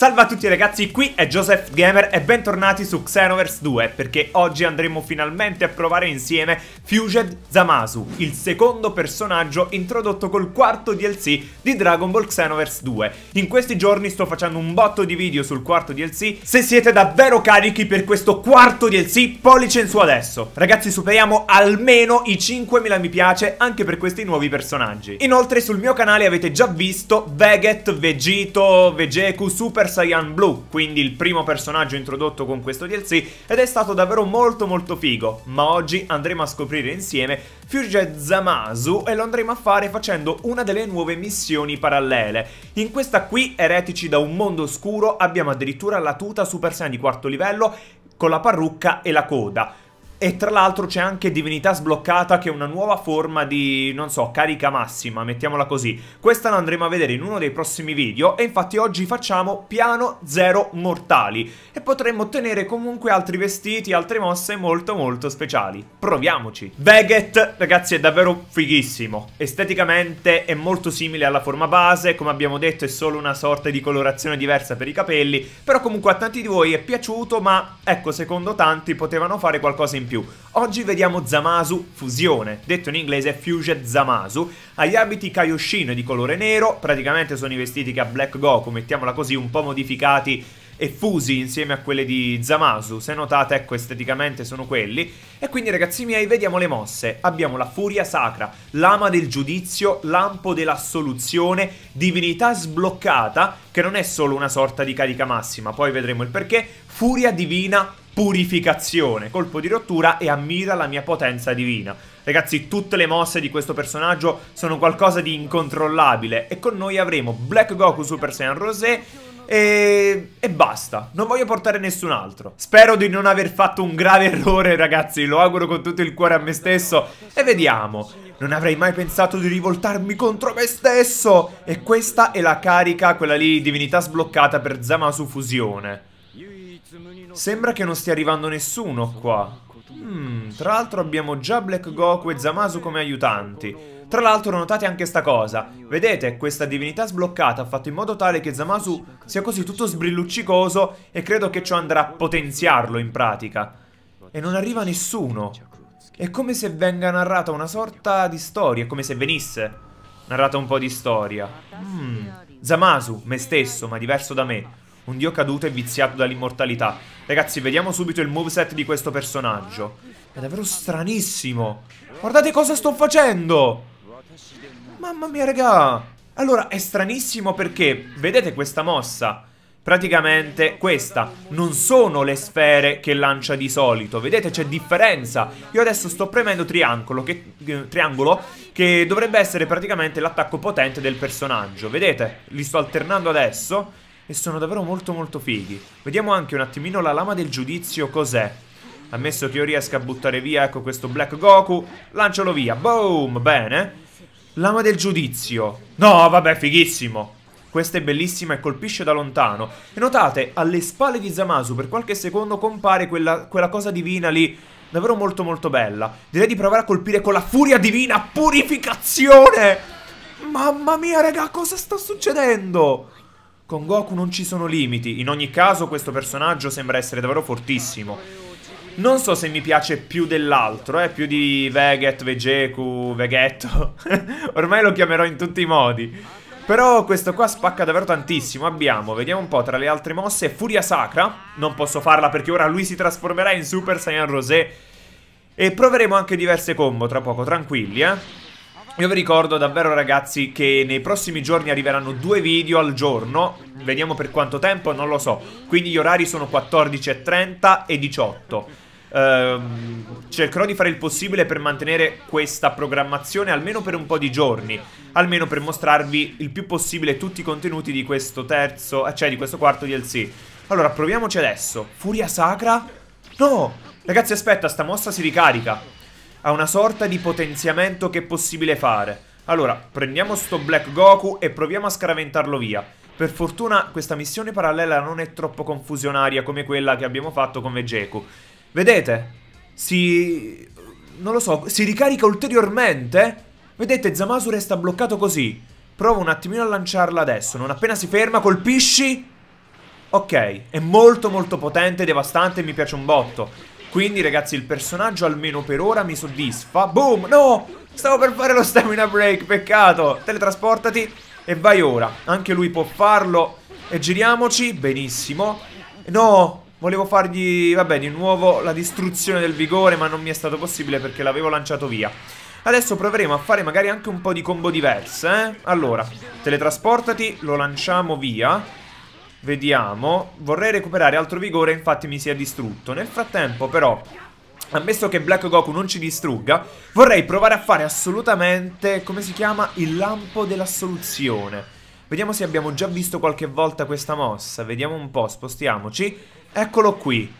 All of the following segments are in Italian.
Salve a tutti ragazzi, qui è Joseph Gamer e bentornati su Xenoverse 2 perché oggi andremo finalmente a provare insieme Fused Zamasu, il secondo personaggio introdotto col quarto DLC di Dragon Ball Xenoverse 2. In questi giorni sto facendo un botto di video sul quarto DLC, se siete davvero carichi per questo quarto DLC pollice in su adesso. Ragazzi superiamo almeno i 5.000 mi piace anche per questi nuovi personaggi. Inoltre sul mio canale avete già visto Veget, Vegito, Vegeku, Super Super Saiyan Blue, quindi il primo personaggio introdotto con questo DLC, ed è stato davvero molto molto figo, ma oggi andremo a scoprire insieme Fuge Zamasu e lo andremo a fare facendo una delle nuove missioni parallele. In questa qui, eretici da un mondo oscuro, abbiamo addirittura la tuta Super Saiyan di quarto livello con la parrucca e la coda. E tra l'altro c'è anche Divinità sbloccata che è una nuova forma di, non so, carica massima, mettiamola così. Questa la andremo a vedere in uno dei prossimi video e infatti oggi facciamo piano Zero mortali e potremmo ottenere comunque altri vestiti, altre mosse molto molto speciali. Proviamoci! Veget, ragazzi, è davvero fighissimo. Esteticamente è molto simile alla forma base, come abbiamo detto è solo una sorta di colorazione diversa per i capelli, però comunque a tanti di voi è piaciuto, ma ecco, secondo tanti potevano fare qualcosa in più. Oggi vediamo Zamasu fusione, detto in inglese Fused Zamasu, agli abiti Kaioshin di colore nero, praticamente sono i vestiti che ha Black Goku, mettiamola così, un po' modificati e fusi insieme a quelle di Zamasu. Se notate, ecco, esteticamente sono quelli. E quindi, ragazzi miei, vediamo le mosse. Abbiamo la Furia Sacra, Lama del Giudizio, Lampo dell'Assoluzione, Divinità Sbloccata, che non è solo una sorta di carica massima, poi vedremo il perché, Furia Divina purificazione, colpo di rottura e ammira la mia potenza divina. Ragazzi, tutte le mosse di questo personaggio sono qualcosa di incontrollabile e con noi avremo Black Goku Super Saiyan Rosé e... e... basta, non voglio portare nessun altro. Spero di non aver fatto un grave errore ragazzi, lo auguro con tutto il cuore a me stesso e vediamo. Non avrei mai pensato di rivoltarmi contro me stesso! E questa è la carica, quella lì, divinità sbloccata per Zamasu Fusione. Sembra che non stia arrivando nessuno qua. Mm, tra l'altro abbiamo già Black Goku e Zamasu come aiutanti. Tra l'altro notate anche sta cosa, vedete questa divinità sbloccata ha fatto in modo tale che Zamasu sia così tutto sbrilluccicoso e credo che ciò andrà a potenziarlo in pratica. E non arriva nessuno. È come se venga narrata una sorta di storia, è come se venisse narrata un po' di storia. Mm. Zamasu, me stesso, ma diverso da me, un dio caduto e viziato dall'immortalità. Ragazzi, vediamo subito il moveset di questo personaggio. È davvero stranissimo. Guardate cosa sto facendo! Mamma mia, raga! Allora, è stranissimo perché, vedete questa mossa? Praticamente questa non sono le sfere che lancia di solito, vedete c'è differenza. Io adesso sto premendo triangolo che, eh, triangolo, che dovrebbe essere praticamente l'attacco potente del personaggio, vedete? Li sto alternando adesso e sono davvero molto molto fighi. Vediamo anche un attimino la lama del giudizio cos'è. Ammesso che io riesca a buttare via, ecco, questo Black Goku, lancialo via. Boom, bene. Lama del giudizio. No, vabbè, fighissimo. Questa è bellissima e colpisce da lontano. E notate, alle spalle di Zamasu per qualche secondo compare quella, quella cosa divina lì davvero molto molto bella. Direi di provare a colpire con la furia divina purificazione. Mamma mia, raga, cosa sta succedendo? Con Goku non ci sono limiti, in ogni caso questo personaggio sembra essere davvero fortissimo. Non so se mi piace più dell'altro, eh, più di Veget, Vegeku, Vegetto. Ormai lo chiamerò in tutti i modi. Però questo qua spacca davvero tantissimo. Abbiamo, vediamo un po' tra le altre mosse, Furia Sacra. Non posso farla perché ora lui si trasformerà in Super Saiyan Rosé. E proveremo anche diverse combo tra poco, tranquilli, eh. Io vi ricordo davvero ragazzi che nei prossimi giorni arriveranno due video al giorno Vediamo per quanto tempo, non lo so Quindi gli orari sono 14.30 e 18 ehm, Cercherò di fare il possibile per mantenere questa programmazione almeno per un po' di giorni Almeno per mostrarvi il più possibile tutti i contenuti di questo terzo, eh, cioè di questo quarto DLC Allora proviamoci adesso Furia Sacra? No! Ragazzi aspetta, sta mossa si ricarica a una sorta di potenziamento che è possibile fare. Allora, prendiamo sto Black Goku e proviamo a scaraventarlo via. Per fortuna questa missione parallela non è troppo confusionaria come quella che abbiamo fatto con Vegeku. Vedete? Si... non lo so, si ricarica ulteriormente? Vedete, Zamasu resta bloccato così. Provo un attimino a lanciarla adesso. Non appena si ferma, colpisci... Ok, è molto molto potente, devastante e mi piace un botto. Quindi ragazzi il personaggio almeno per ora mi soddisfa Boom, no, stavo per fare lo stamina break, peccato Teletrasportati e vai ora Anche lui può farlo E giriamoci, benissimo No, volevo fargli, vabbè di nuovo la distruzione del vigore Ma non mi è stato possibile perché l'avevo lanciato via Adesso proveremo a fare magari anche un po' di combo diverse eh? Allora, teletrasportati, lo lanciamo via Vediamo. Vorrei recuperare altro vigore, infatti mi si è distrutto. Nel frattempo, però, Ammesso che Black Goku non ci distrugga, vorrei provare a fare assolutamente, come si chiama, il lampo della soluzione. Vediamo se abbiamo già visto qualche volta questa mossa, vediamo un po', spostiamoci. Eccolo qui.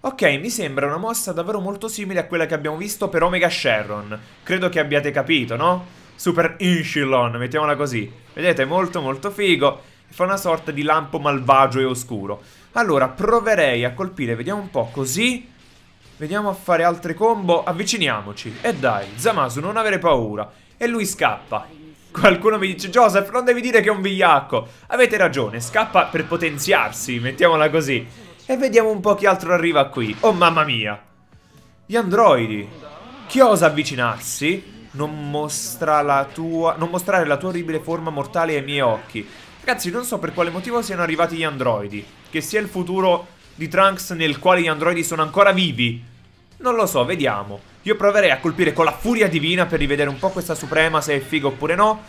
Ok, mi sembra una mossa davvero molto simile a quella che abbiamo visto per Omega Sharon. Credo che abbiate capito, no? Super Inchilon, mettiamola così. Vedete, molto molto figo fa una sorta di lampo malvagio e oscuro. Allora, proverei a colpire, vediamo un po', così. Vediamo a fare altre combo, avviciniamoci. E dai, Zamasu, non avere paura. E lui scappa. Qualcuno mi dice, Joseph, non devi dire che è un vigliacco. Avete ragione, scappa per potenziarsi, mettiamola così. E vediamo un po' chi altro arriva qui. Oh mamma mia. Gli androidi. Chi osa avvicinarsi? Non, mostra la tua... non mostrare la tua orribile forma mortale ai miei occhi. Ragazzi, non so per quale motivo siano arrivati gli androidi. Che sia il futuro di Trunks nel quale gli androidi sono ancora vivi. Non lo so, vediamo. Io proverei a colpire con la furia divina per rivedere un po' questa suprema, se è figo oppure no.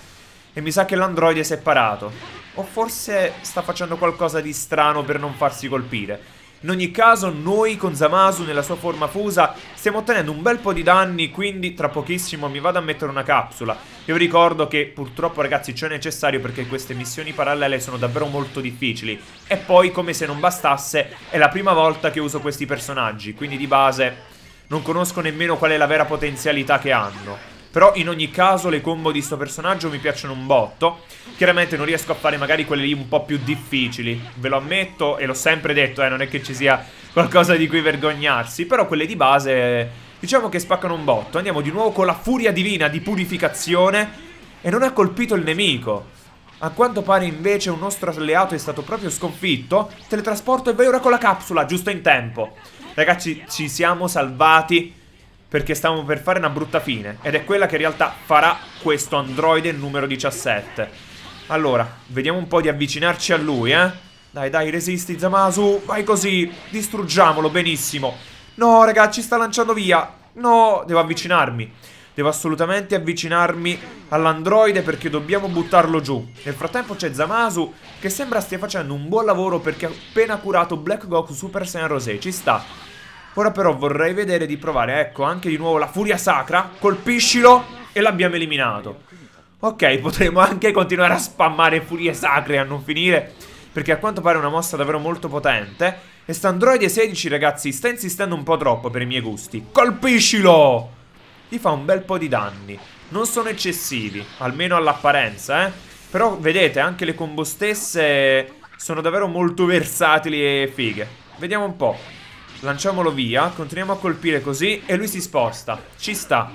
E mi sa che l'androide si è parato. O forse sta facendo qualcosa di strano per non farsi colpire. In ogni caso noi con Zamasu nella sua forma fusa stiamo ottenendo un bel po' di danni quindi tra pochissimo mi vado a mettere una capsula. Io ricordo che purtroppo ragazzi ciò è necessario perché queste missioni parallele sono davvero molto difficili. E poi come se non bastasse è la prima volta che uso questi personaggi quindi di base non conosco nemmeno qual è la vera potenzialità che hanno. Però in ogni caso le combo di sto personaggio mi piacciono un botto. Chiaramente non riesco a fare magari quelle lì un po' più difficili. Ve lo ammetto e l'ho sempre detto, eh, non è che ci sia qualcosa di cui vergognarsi. Però quelle di base diciamo che spaccano un botto. Andiamo di nuovo con la furia divina di purificazione. E non ha colpito il nemico. A quanto pare invece un nostro alleato è stato proprio sconfitto. Teletrasporto e vai ora con la capsula, giusto in tempo. Ragazzi, ci siamo salvati perché stavamo per fare una brutta fine ed è quella che in realtà farà questo androide numero 17. Allora, vediamo un po' di avvicinarci a lui, eh. Dai, dai, resisti Zamasu, vai così, distruggiamolo, benissimo. No, raga, ci sta lanciando via. No, devo avvicinarmi. Devo assolutamente avvicinarmi all'androide perché dobbiamo buttarlo giù. Nel frattempo c'è Zamasu che sembra stia facendo un buon lavoro perché ha appena curato Black Goku Super Saiyan Rosé. Ci sta. Ora però vorrei vedere di provare, ecco, anche di nuovo la furia sacra. Colpiscilo e l'abbiamo eliminato. Ok, potremmo anche continuare a spammare furie sacre a non finire. Perché a quanto pare è una mossa davvero molto potente. E sta androide 16, ragazzi, sta insistendo un po' troppo per i miei gusti. Colpiscilo! Gli fa un bel po' di danni. Non sono eccessivi, almeno all'apparenza, eh. Però vedete, anche le combo stesse sono davvero molto versatili e fighe. Vediamo un po'. Lanciamolo via, continuiamo a colpire così e lui si sposta, ci sta.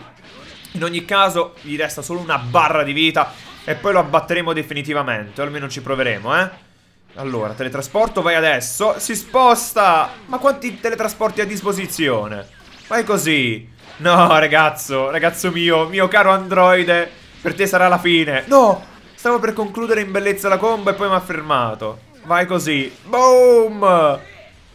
In ogni caso gli resta solo una barra di vita e poi lo abbatteremo definitivamente, o almeno ci proveremo, eh. Allora, teletrasporto, vai adesso, si sposta! Ma quanti teletrasporti a disposizione? Vai così! No, ragazzo, ragazzo mio, mio caro androide, per te sarà la fine. No, stavo per concludere in bellezza la combo e poi mi ha fermato. Vai così. Boom!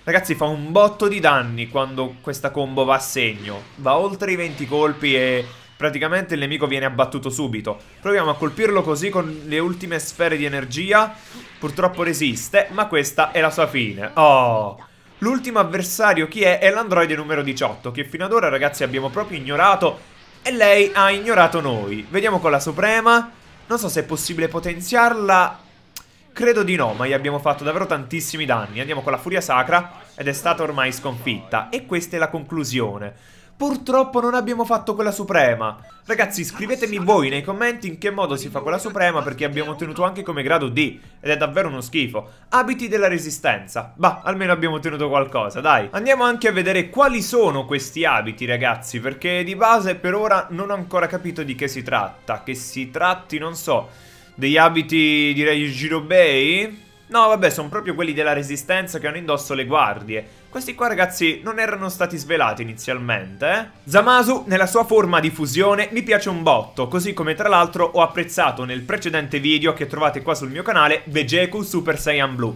Ragazzi fa un botto di danni quando questa combo va a segno. Va oltre i 20 colpi e praticamente il nemico viene abbattuto subito. Proviamo a colpirlo così con le ultime sfere di energia. Purtroppo resiste, ma questa è la sua fine. Oh... L'ultimo avversario chi è? È l'androide numero 18, che fino ad ora ragazzi abbiamo proprio ignorato e lei ha ignorato noi. Vediamo con la Suprema. Non so se è possibile potenziarla Credo di no, ma gli abbiamo fatto davvero tantissimi danni. Andiamo con la Furia Sacra ed è stata ormai sconfitta. E questa è la conclusione. Purtroppo non abbiamo fatto quella suprema. Ragazzi, scrivetemi voi nei commenti in che modo si fa quella suprema perché abbiamo ottenuto anche come grado D ed è davvero uno schifo. Abiti della resistenza. Bah, almeno abbiamo ottenuto qualcosa, dai. Andiamo anche a vedere quali sono questi abiti, ragazzi, perché di base per ora non ho ancora capito di che si tratta. Che si tratti, non so degli abiti, direi, Girobei? No, vabbè, sono proprio quelli della Resistenza che hanno indosso le guardie. Questi qua, ragazzi, non erano stati svelati inizialmente, eh? Zamasu, nella sua forma di fusione, mi piace un botto, così come tra l'altro ho apprezzato nel precedente video che trovate qua sul mio canale, Vegeku Super Saiyan Blue.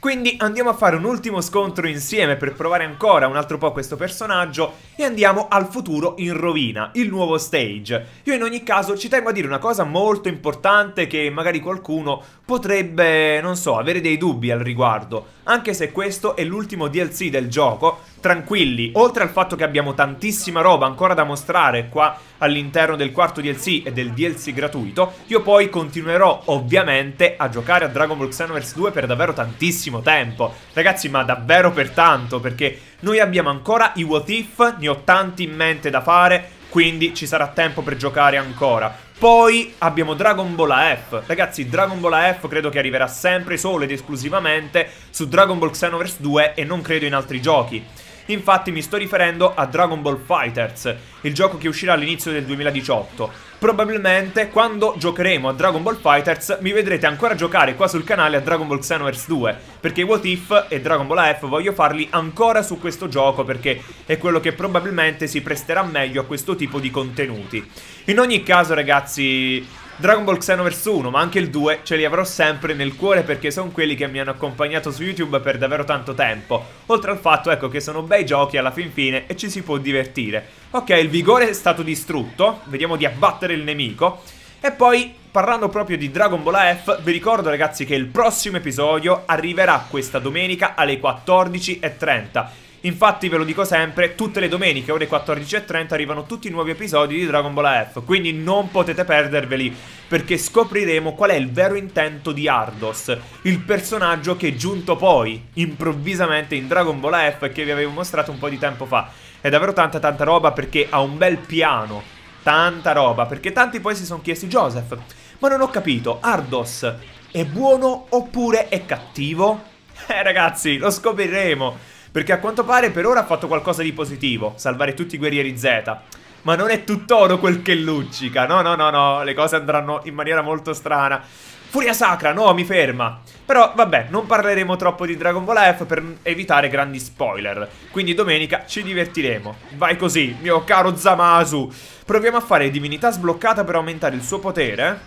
Quindi andiamo a fare un ultimo scontro insieme per provare ancora un altro po' questo personaggio e andiamo al futuro in rovina, il nuovo stage. Io in ogni caso ci tengo a dire una cosa molto importante che magari qualcuno potrebbe, non so, avere dei dubbi al riguardo, anche se questo è l'ultimo DLC del gioco, tranquilli, oltre al fatto che abbiamo tantissima roba ancora da mostrare qua all'interno del quarto DLC e del DLC gratuito, io poi continuerò ovviamente a giocare a Dragon Ball Xenoverse 2 per davvero tantissimo tempo, ragazzi ma davvero per tanto, perché noi abbiamo ancora i what if, ne ho tanti in mente da fare, quindi ci sarà tempo per giocare ancora. Poi abbiamo Dragon Ball AF. Ragazzi, Dragon Ball AF credo che arriverà sempre solo ed esclusivamente su Dragon Ball Xenoverse 2 e non credo in altri giochi. Infatti mi sto riferendo a Dragon Ball Fighters, il gioco che uscirà all'inizio del 2018. Probabilmente quando giocheremo a Dragon Ball Fighters mi vedrete ancora giocare qua sul canale a Dragon Ball Xenoverse 2, perché What If e Dragon Ball F voglio farli ancora su questo gioco perché è quello che probabilmente si presterà meglio a questo tipo di contenuti. In ogni caso ragazzi Dragon Ball Xenoverse 1, ma anche il 2 ce li avrò sempre nel cuore perché sono quelli che mi hanno accompagnato su YouTube per davvero tanto tempo. Oltre al fatto, ecco, che sono bei giochi alla fin fine e ci si può divertire. Ok, il vigore è stato distrutto, vediamo di abbattere il nemico. E poi, parlando proprio di Dragon Ball AF, vi ricordo ragazzi che il prossimo episodio arriverà questa domenica alle 14.30. Infatti ve lo dico sempre, tutte le domeniche ore 14.30 arrivano tutti i nuovi episodi di Dragon Ball F, quindi non potete perderveli perché scopriremo qual è il vero intento di Ardos, il personaggio che è giunto poi improvvisamente in Dragon Ball F che vi avevo mostrato un po' di tempo fa. È davvero tanta tanta roba perché ha un bel piano, tanta roba, perché tanti poi si sono chiesti Joseph, ma non ho capito, Ardos è buono oppure è cattivo? Eh ragazzi, lo scopriremo! Perché a quanto pare per ora ha fatto qualcosa di positivo, salvare tutti i guerrieri Z. Ma non è tutt'oro quel che luccica, no no no no, le cose andranno in maniera molto strana. Furia Sacra, no, mi ferma. Però vabbè, non parleremo troppo di Dragon Ball F per evitare grandi spoiler. Quindi domenica ci divertiremo. Vai così, mio caro Zamasu. Proviamo a fare divinità sbloccata per aumentare il suo potere.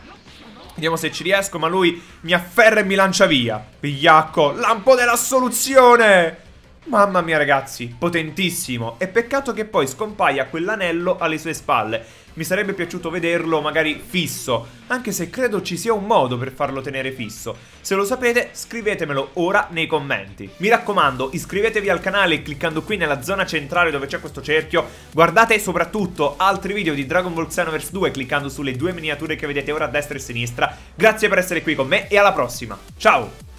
Vediamo se ci riesco, ma lui mi afferra e mi lancia via. Pigliacco, lampo dell'assoluzione! soluzione! Mamma mia ragazzi, potentissimo e peccato che poi scompaia quell'anello alle sue spalle. Mi sarebbe piaciuto vederlo magari fisso, anche se credo ci sia un modo per farlo tenere fisso. Se lo sapete scrivetemelo ora nei commenti. Mi raccomando iscrivetevi al canale cliccando qui nella zona centrale dove c'è questo cerchio, guardate soprattutto altri video di Dragon Ball Xenoverse 2 cliccando sulle due miniature che vedete ora a destra e a sinistra. Grazie per essere qui con me e alla prossima, ciao!